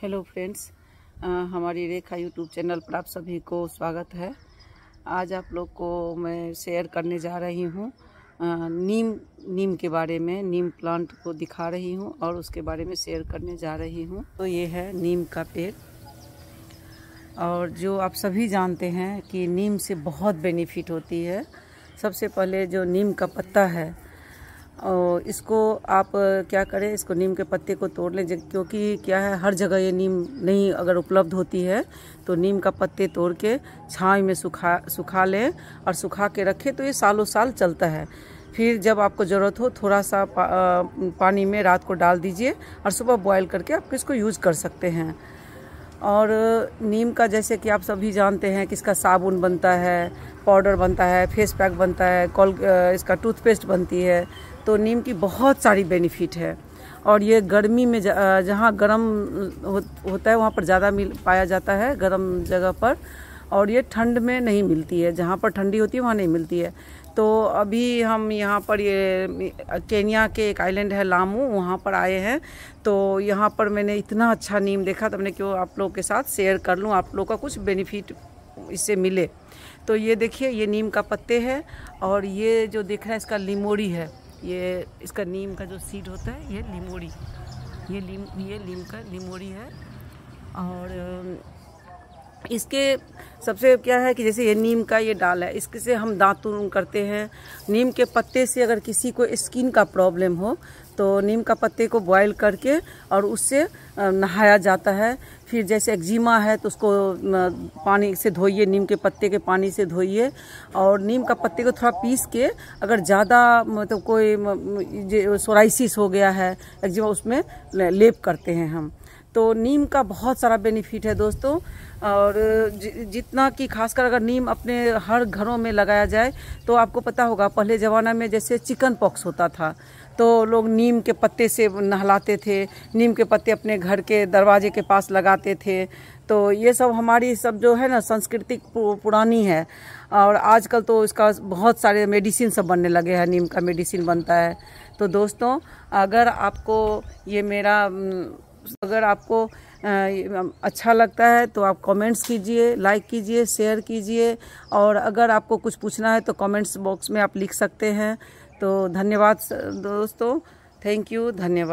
hello friends हमारी रेखा YouTube channel पर आप सभी को स्वागत है आज आप लोग को मैं शेयर करने जा रही हूँ नीम नीम के बारे में नीम प्लांट को दिखा रही हूँ और उसके बारे में शेयर करने जा रही हूँ तो ये है नीम का पेड़ और जो आप सभी जानते हैं कि नीम से बहुत बेनिफिट होती है सबसे पहले जो नीम का पत्ता है और इसको आप क्या करें इसको नीम के पत्ते को तोड़ लें क्योंकि क्या है हर जगह ये नीम नहीं अगर उपलब्ध होती है तो नीम का पत्ते तोड़ के छाँव में सुखा सुखा लें और सुखा के रखें तो ये सालों साल चलता है फिर जब आपको ज़रूरत हो थोड़ा सा पा, आ, पानी में रात को डाल दीजिए और सुबह बॉयल करके आप इसको यूज़ कर सकते हैं और नीम का जैसे कि आप सभी जानते हैं कि इसका साबुन बनता है पाउडर बनता है फेस पैक बनता है कॉल इसका टूथपेस्ट बनती है तो नीम की बहुत सारी बेनिफिट है और ये गर्मी में जहाँ गर्म हो, होता है वहाँ पर ज़्यादा मिल पाया जाता है गर्म जगह पर और ये ठंड में नहीं मिलती है जहाँ पर ठंडी होती है वहाँ नहीं मिलती है तो अभी हम यहाँ पर ये केनिया के एक आइलैंड है लामू वहाँ पर आए हैं तो यहाँ पर मैंने इतना अच्छा नीम देखा तो मैंने क्यों आप लोगों के साथ शेयर कर लूँ आप लोगों का कुछ बेनिफिट इससे मिले तो ये देखिए ये नीम का पत्ते है और ये जो देख रहे हैं इसका लिमोरी है ये इसका नीम का जो सीड होता है ये लिमोड़ी ये लीम ये लीम का लिमोड़ी है और इसके सबसे क्या है कि जैसे ये नीम का ये डाल है इसके से हम दांत करते हैं नीम के पत्ते से अगर किसी को स्किन का प्रॉब्लम हो तो नीम का पत्ते को बॉईल करके और उससे नहाया जाता है फिर जैसे एक्जिमा है तो उसको पानी से धोइए नीम के पत्ते के पानी से धोइए और नीम का पत्ते को थोड़ा पीस के अगर ज़्यादा मतलब कोई सोराइसिस हो गया है एक्जिमा उसमें लेप करते हैं हम तो नीम का बहुत सारा बेनिफिट है दोस्तों और जितना कि खासकर अगर नीम अपने हर घरों में लगाया जाए तो आपको पता होगा पहले ज़माना में जैसे चिकन पॉक्स होता था तो लोग नीम के पत्ते से नहलाते थे नीम के पत्ते अपने घर के दरवाजे के पास लगाते थे तो ये सब हमारी सब जो है ना सांस्कृतिक पुरानी है और आजकल तो इसका बहुत सारे मेडिसिन सब बनने लगे हैं नीम का मेडिसिन बनता है तो दोस्तों अगर आपको ये मेरा अगर आपको अच्छा लगता है तो आप कमेंट्स कीजिए लाइक कीजिए शेयर कीजिए और अगर आपको कुछ पूछना है तो कमेंट्स बॉक्स में आप लिख सकते हैं तो धन्यवाद दोस्तों थैंक यू धन्यवाद